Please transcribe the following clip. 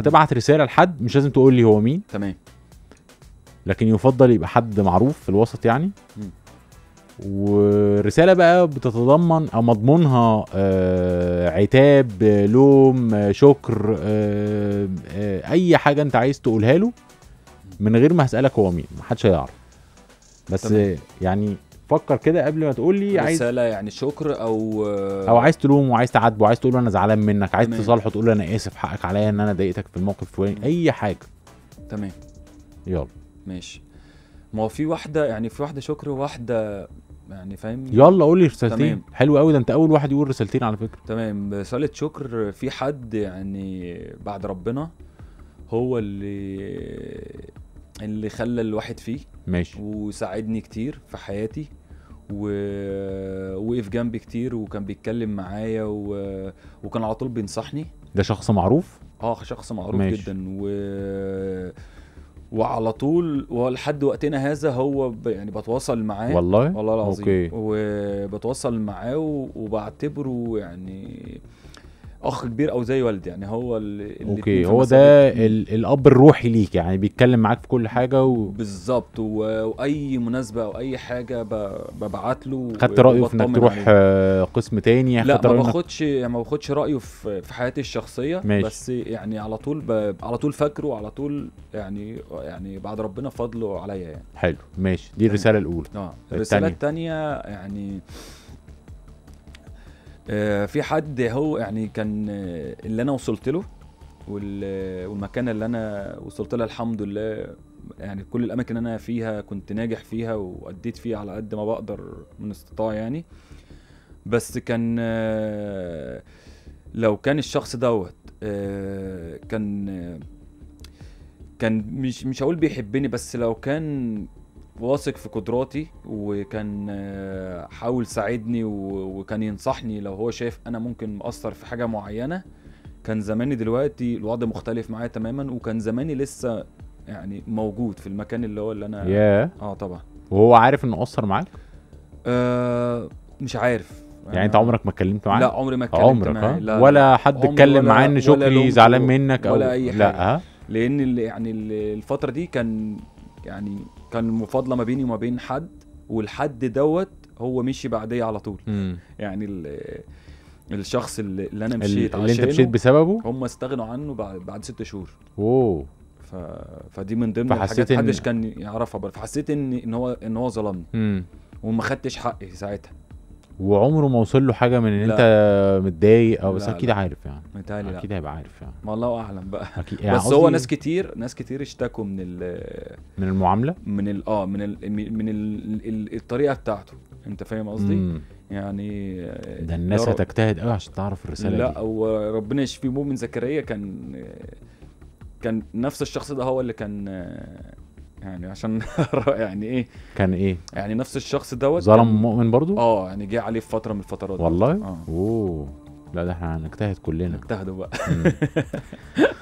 هتبعت رساله لحد مش لازم تقول لي هو مين تمام لكن يفضل يبقى حد معروف في الوسط يعني م. والرساله بقى بتتضمن او مضمونها آه عتاب لوم شكر آه آه اي حاجه انت عايز تقولها له من غير ما هسالك هو مين محدش هيعرف بس تمام. يعني فكر كده قبل ما تقول لي عايز رساله يعني شكر او او عايز تلومه وعايز تعاتبه وعايز تقول له انا زعلان منك عايز تصالحه تقول له انا اسف حقك عليا ان انا ضايقتك في الموقف الفلاني اي حاجه تمام يلا ماشي ما هو في واحده يعني في واحده شكر وواحده يعني فاهم يلا قول لي رسالتين تمام. حلو قوي ده انت اول واحد يقول رسالتين على فكره تمام رساله شكر في حد يعني بعد ربنا هو اللي اللي خلى الواحد فيه ماشي وساعدني كتير في حياتي ووقف جنبي كتير وكان بيتكلم معايا و... وكان على طول بينصحني ده شخص معروف؟ اه شخص معروف ماشي. جدا و وعلى طول ولحد وقتنا هذا هو يعني بتواصل معاه والله والله العظيم اوكي وبتواصل معاه وبعتبره يعني اخ كبير او زي والدي يعني هو اللي اوكي هو ده الاب الروحي ليك يعني بيتكلم معاك في كل حاجه و... بالظبط و... واي مناسبه او اي حاجه ب... ببعت له خدت رايه في انك تروح عليه. قسم تاني يعني لا ما باخدش يعني ما باخدش رايه في... في حياتي الشخصيه ماشي. بس يعني على طول ب... على طول فاكره على طول يعني يعني بعد ربنا فضله عليا يعني حلو ماشي دي الرساله الاولى اه الرساله الثانيه يعني آه، في حد هو يعني كان آه، اللي انا وصلت له والمكان اللي انا وصلت لها الحمد لله يعني كل الاماكن اللي انا فيها كنت ناجح فيها واديت فيها على قد ما بقدر من استطاع يعني بس كان آه، لو كان الشخص دوت كان كان مش مش هقول بيحبني بس لو كان واثق في قدراتي وكان آه، حاول ساعدني وكان ينصحني لو هو شايف انا ممكن مقصر في حاجه معينه كان زماني دلوقتي الوضع مختلف معايا تماما وكان زماني لسه يعني موجود في المكان اللي هو اللي انا yeah. اه طبعا وهو عارف انه قصر معاك؟ آه مش عارف يعني انت آه، عمرك ما اتكلمت معاه؟ لا عمري ما اتكلمت عمرك معاه آه؟ لا ولا حد اتكلم معاه ان شكري زعلان منك او ولا اي حاجه لا لان اللي يعني الفتره دي كان يعني كان مفاضله ما بيني وما بين حد والحد دوت هو مشي بعديه على طول مم. يعني الشخص اللي, اللي انا مشيت اللي انت مشيت بسببه هم استغنوا عنه بعد, بعد ست شهور اوه ف... فدي من ضمن الحاجات إن... محدش كان يعرفها بره فحسيت ان ان هو ان هو ظلمني وما خدتش حقي ساعتها وعمره ما وصل له حاجه من ان لا. انت متضايق او بس اكيد عارف يعني متهيألي اكيد هيبقى عارف يعني ما الله اعلم بقى يعني بس هو ناس كتير ناس كتير اشتكوا من ال من المعامله من ال اه من ال من ال الطريقه بتاعته انت فاهم قصدي يعني ده الناس هتجتهد قوي عشان تعرف الرساله لا دي لا وربنا يشفيه مؤمن زكريا كان كان نفس الشخص ده هو اللي كان يعني عشان يعني ايه كان ايه يعني نفس الشخص دوت ظلم كان... مؤمن برضو اه يعني جه عليه في فتره من الفترات والله اه اوه لا ده احنا هنجتهد كلنا اجتهدوا بقى